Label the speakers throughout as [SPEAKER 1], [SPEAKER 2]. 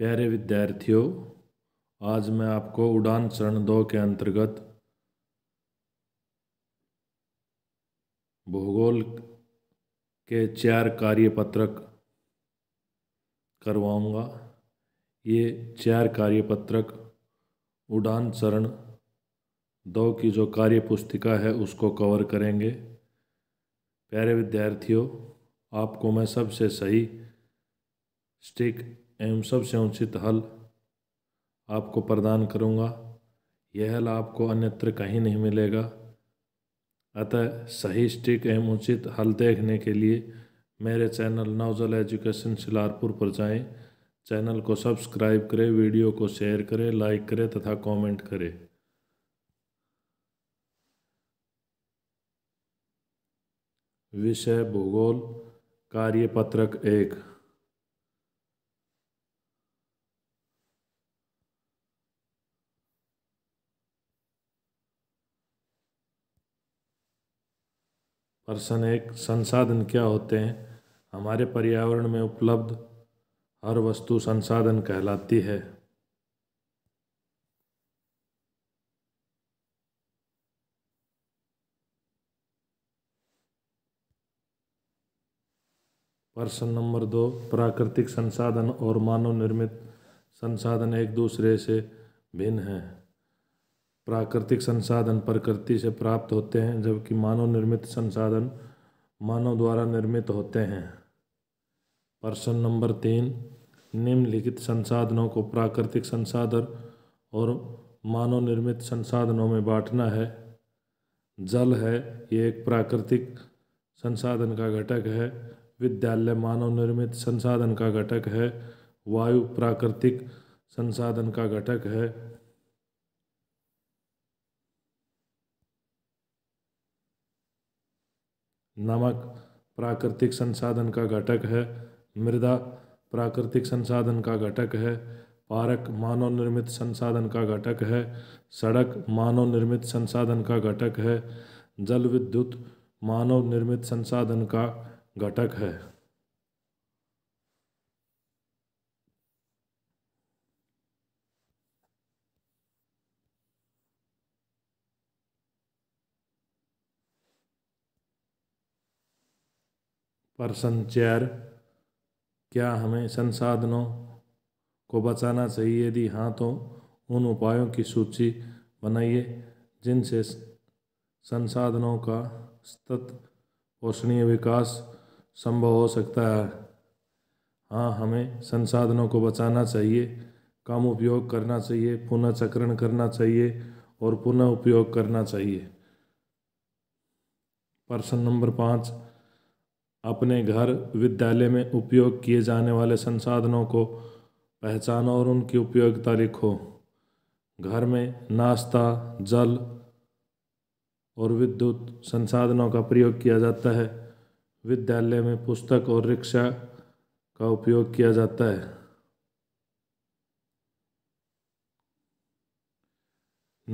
[SPEAKER 1] प्यारे विद्यार्थियों आज मैं आपको उड़ान चरण दो के अंतर्गत भूगोल के चार कार्यपत्रक करवाऊंगा ये चार कार्यपत्रक उड़ान चरण दो की जो कार्य पुस्तिका है उसको कवर करेंगे प्यारे विद्यार्थियों आपको मैं सबसे सही स्टिक एवं सबसे उचित हल आपको प्रदान करूँगा यह हल आपको अन्यत्र कहीं नहीं मिलेगा अतः सही स्टिक एवं उचित हल देखने के लिए मेरे चैनल नवजल एजुकेशन सिलारपुर पर जाएं चैनल को सब्सक्राइब करें वीडियो को शेयर करें लाइक करें तथा कमेंट करें विषय भूगोल कार्यपत्रक एक और सन एक संसाधन क्या होते हैं हमारे पर्यावरण में उपलब्ध हर वस्तु संसाधन कहलाती है प्रश्न नंबर दो प्राकृतिक संसाधन और मानव निर्मित संसाधन एक दूसरे से भिन्न हैं प्राकृतिक संसाधन प्रकृति से प्राप्त होते हैं जबकि मानव निर्मित संसाधन मानव द्वारा निर्मित होते हैं प्रश्न नंबर तीन निम्नलिखित संसाधनों को प्राकृतिक संसाधन और मानव निर्मित संसाधनों में बांटना है जल है ये एक प्राकृतिक संसाधन का घटक है विद्यालय मानव निर्मित संसाधन का घटक है वायु प्राकृतिक संसाधन का घटक है नमक प्राकृतिक संसाधन का घटक है मृदा प्राकृतिक संसाधन का घटक है पारक मानव निर्मित संसाधन का घटक है सड़क मानव निर्मित संसाधन का घटक है जल विद्युत मानव निर्मित संसाधन का घटक है पर्सन चेयर क्या हमें संसाधनों को बचाना चाहिए यदि हाँ तो उन उपायों की सूची बनाइए जिनसे संसाधनों का सतत पोषणीय विकास संभव हो सकता है हाँ हमें संसाधनों को बचाना चाहिए कम उपयोग करना चाहिए पुनः चक्रण करना चाहिए और पुनः उपयोग करना चाहिए प्रश्न नंबर पाँच अपने घर विद्यालय में उपयोग किए जाने वाले संसाधनों को पहचानो और उनकी उपयोगिता लिखो घर में नाश्ता जल और विद्युत संसाधनों का प्रयोग किया जाता है विद्यालय में पुस्तक और रिक्शा का उपयोग किया जाता है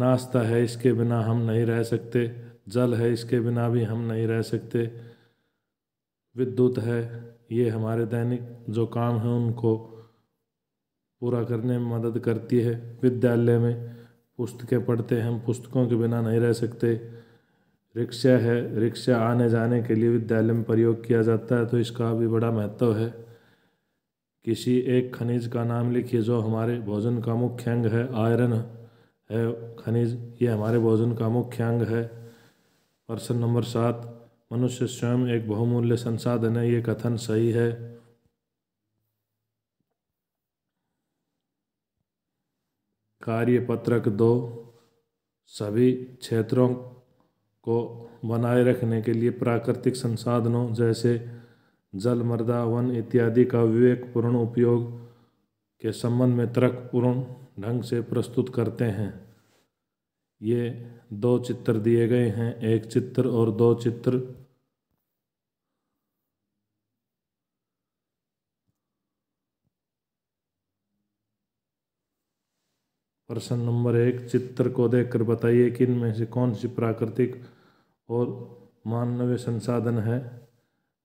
[SPEAKER 1] नाश्ता है इसके बिना हम नहीं रह सकते जल है इसके बिना भी हम नहीं रह सकते विद्युत है ये हमारे दैनिक जो काम है उनको पूरा करने में मदद करती है विद्यालय में पुस्तकें पढ़ते हैं हम पुस्तकों के बिना नहीं रह सकते रिक्शा है रिक्शा आने जाने के लिए विद्यालय में प्रयोग किया जाता है तो इसका भी बड़ा महत्व है किसी एक खनिज का नाम लिखिए जो हमारे भोजन का मुख्य अंग है आयरन है खनिज ये हमारे भोजन का मुख्य अंग है प्रश्न नंबर सात मनुष्य स्वयं एक बहुमूल्य संसाधन है ये कथन सही है कार्य पत्रक दो सभी क्षेत्रों को बनाए रखने के लिए प्राकृतिक संसाधनों जैसे जल मृदा वन इत्यादि का विवेकपूर्ण उपयोग के संबंध में तर्कपूर्ण ढंग से प्रस्तुत करते हैं ये दो चित्र दिए गए हैं एक चित्र और दो चित्र प्रश्न नंबर एक चित्र को देखकर बताइए कि इनमें से कौन सी प्राकृतिक और मानवीय संसाधन है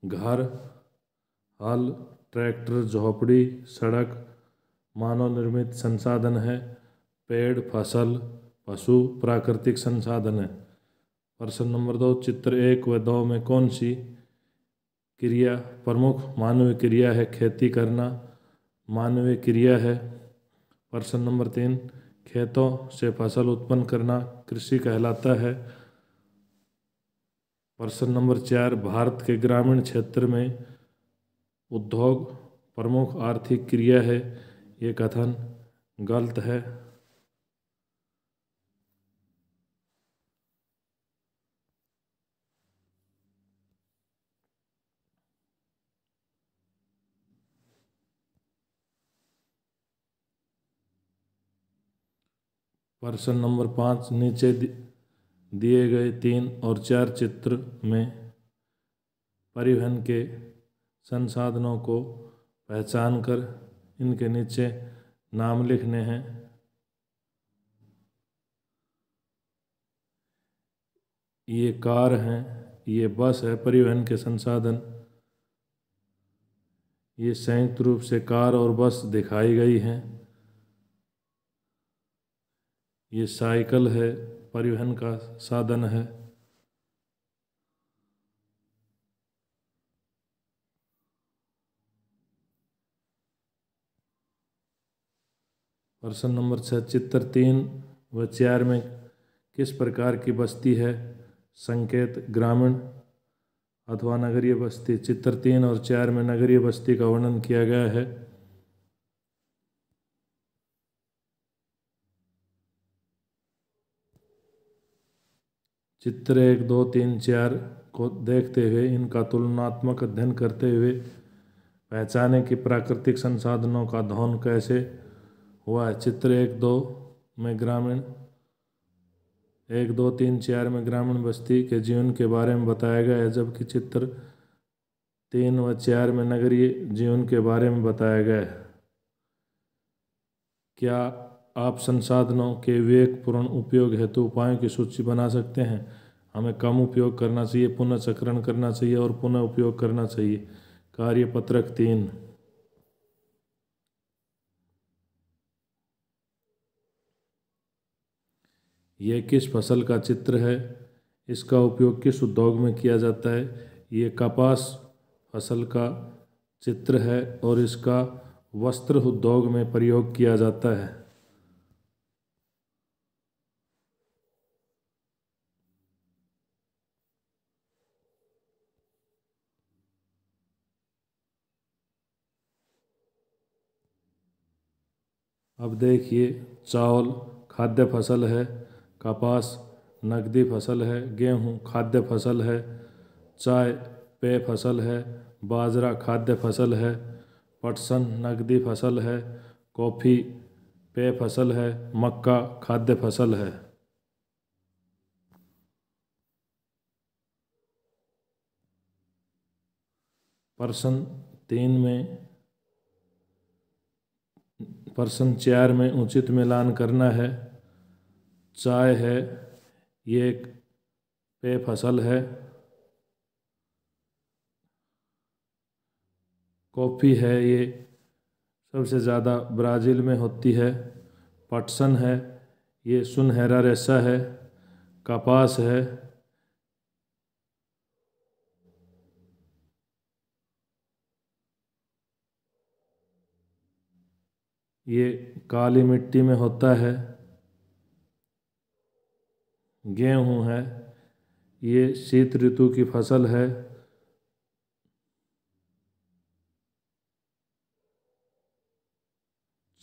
[SPEAKER 1] घर हल ट्रैक्टर झोपड़ी सड़क मानव निर्मित संसाधन है पेड़ फसल पशु प्राकृतिक संसाधन है प्रश्न नंबर दो चित्र एक व दो में कौन सी क्रिया प्रमुख मानवीय क्रिया है खेती करना मानवीय क्रिया है प्रश्न नंबर तीन खेतों से फसल उत्पन्न करना कृषि कहलाता है प्रश्न नंबर चार भारत के ग्रामीण क्षेत्र में उद्योग प्रमुख आर्थिक क्रिया है ये कथन गलत है प्रश्न नंबर पाँच नीचे दिए गए तीन और चार चित्र में परिवहन के संसाधनों को पहचान कर इनके नीचे नाम लिखने हैं ये कार हैं ये बस है परिवहन के संसाधन ये संयुक्त रूप से कार और बस दिखाई गई हैं ये साइकिल है परिवहन का साधन है प्रश्न नंबर छः चित्र तीन व चार में किस प्रकार की बस्ती है संकेत ग्रामीण अथवा नगरीय बस्ती चित्र तीन और चार में नगरीय बस्ती का वर्णन किया गया है चित्र एक दो तीन चार को देखते हुए इनका तुलनात्मक अध्ययन करते हुए पहचाने कि प्राकृतिक संसाधनों का धोन कैसे हुआ है चित्र एक दो में ग्रामीण एक दो तीन चार में ग्रामीण बस्ती के जीवन के बारे में बताया गया है जबकि चित्र तीन व चार में नगरीय जीवन के बारे में बताया गया है क्या आप संसाधनों के विवेकपूर्ण उपयोग हेतु उपायों की सूची बना सकते हैं हमें कम उपयोग करना चाहिए पुनः चक्रण करना चाहिए और पुनः उपयोग करना चाहिए कार्यपत्रक तीन यह किस फसल का चित्र है इसका उपयोग किस उद्योग में किया जाता है ये कपास फसल का चित्र है और इसका वस्त्र उद्योग में प्रयोग किया जाता है अब देखिए चावल खाद्य फसल है कपास नकदी फसल है गेहूँ खाद्य फसल है चाय पेय फसल है बाजरा खाद्य फसल है पटसन नकदी फसल है कॉफ़ी पेय फसल है मक्का खाद्य फसल है प्रश्न तीन में पर्सन चेयर में उचित मिलान करना है चाय है ये एक पे फसल है कॉफ़ी है ये सबसे ज़्यादा ब्राज़ील में होती है पटसन है ये सुनहरा रेसा है कपास है ये काली मिट्टी में होता है गेहूँ है ये शीत ऋतु की फसल है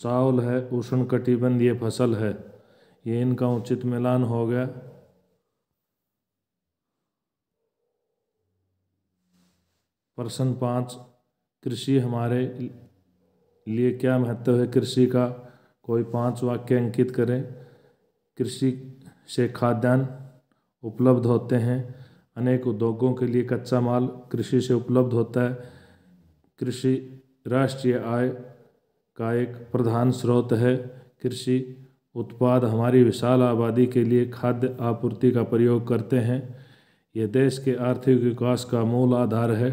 [SPEAKER 1] चावल है उष्ण कटिबंध ये फसल है ये इनका उचित मिलान हो गया प्रश्न पाँच कृषि हमारे लिए क्या महत्व है कृषि का कोई पांच वाक्य अंकित करें कृषि से खाद्यान्न उपलब्ध होते हैं अनेक उद्योगों के लिए कच्चा माल कृषि से उपलब्ध होता है कृषि राष्ट्रीय आय का एक प्रधान स्रोत है कृषि उत्पाद हमारी विशाल आबादी के लिए खाद्य आपूर्ति का प्रयोग करते हैं यह देश के आर्थिक विकास का मूल आधार है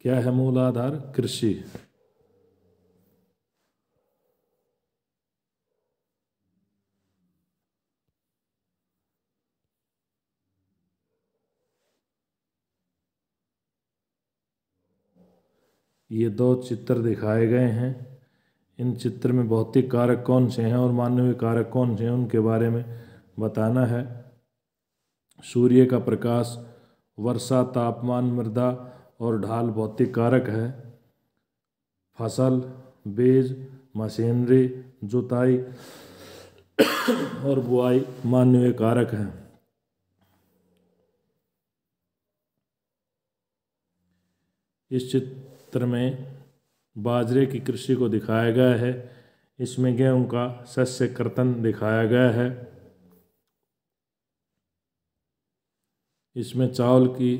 [SPEAKER 1] क्या है मूल आधार कृषि ये दो चित्र दिखाए गए हैं इन चित्र में भौतिक कारक कौन से हैं और मानवीय कारक कौन से हैं उनके बारे में बताना है सूर्य का प्रकाश वर्षा तापमान मृदा और ढाल भौतिक कारक है फसल बीज मशीनरी जुताई और बुआई मानवीय कारक हैं इस चित्र चित्र में बाजरे की कृषि को दिखाया गया है इसमें गेहूं का सस्य कर्तन दिखाया गया है इसमें चावल की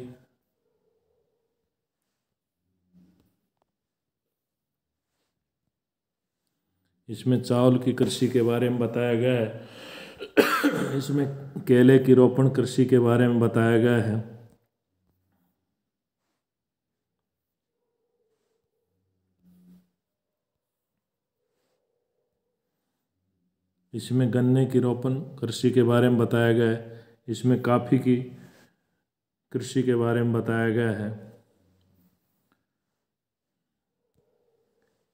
[SPEAKER 1] इसमें चावल की कृषि के बारे में बताया गया है इसमें केले की रोपण कृषि के बारे में बताया गया है इसमें गन्ने की रोपण कृषि के बारे में बताया गया है इसमें काफ़ी की कृषि के बारे में बताया गया है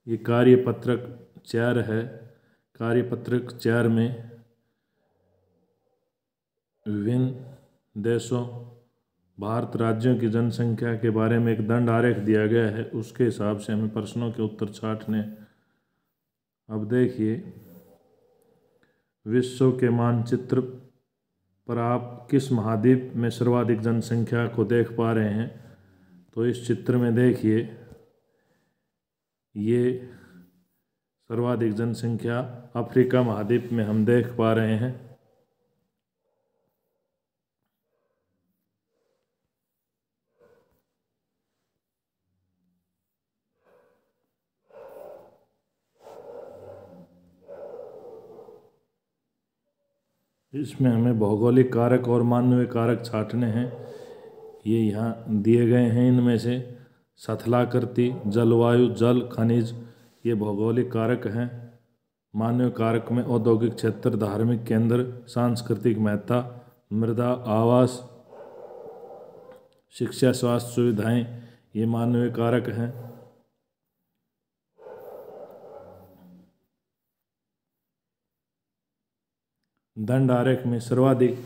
[SPEAKER 1] ये कार्य पत्रक चार है कार्य पत्रक चार में विभिन्न देशों भारत राज्यों की जनसंख्या के बारे में एक दंड आरेख दिया गया है उसके हिसाब से हमें प्रश्नों के उत्तर छाटने अब देखिए विश्व के मानचित्र पर आप किस महाद्वीप में सर्वाधिक जनसंख्या को देख पा रहे हैं तो इस चित्र में देखिए ये सर्वाधिक जनसंख्या अफ्रीका महाद्वीप में हम देख पा रहे हैं इसमें हमें भौगोलिक कारक और मानवीय कारक छाटने हैं ये यहाँ दिए गए हैं इनमें से सथलाकृति जलवायु जल खनिज ये भौगोलिक कारक हैं मानवीय कारक में औद्योगिक क्षेत्र धार्मिक केंद्र सांस्कृतिक महत्ता मृदा आवास शिक्षा स्वास्थ्य सुविधाएं ये मानवीय कारक हैं दंड आरक में सर्वाधिक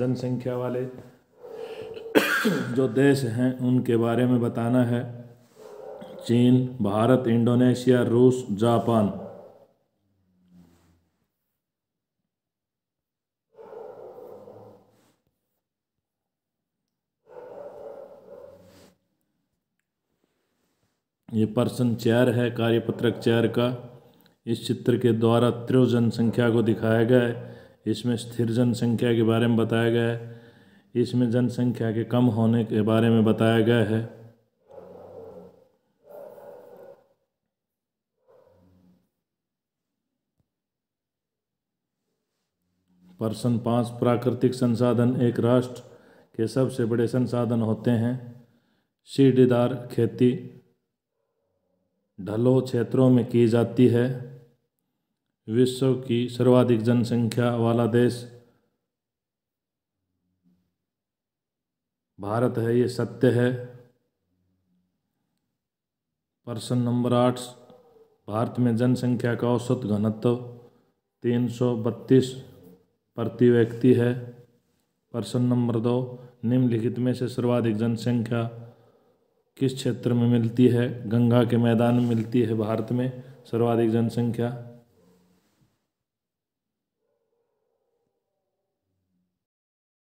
[SPEAKER 1] जनसंख्या वाले जो देश हैं उनके बारे में बताना है चीन भारत इंडोनेशिया रूस जापान ये पर्सन चेयर है कार्यपत्रक चेयर का इस चित्र के द्वारा त्रिव जनसंख्या को दिखाया गया है इसमें स्थिर जनसंख्या के बारे में बताया गया है इसमें जनसंख्या के कम होने के बारे में बताया गया है प्रश्न पांच प्राकृतिक संसाधन एक राष्ट्र के सबसे बड़े संसाधन होते हैं सीढ़ीदार खेती ढलो क्षेत्रों में की जाती है विश्व की सर्वाधिक जनसंख्या वाला देश भारत है ये सत्य है प्रश्न नंबर आठ भारत में जनसंख्या का औसत घनत्व तीन सौ बत्तीस प्रति व्यक्ति है प्रश्न नंबर दो निम्नलिखित में से सर्वाधिक जनसंख्या किस क्षेत्र में मिलती है गंगा के मैदान में मिलती है भारत में सर्वाधिक जनसंख्या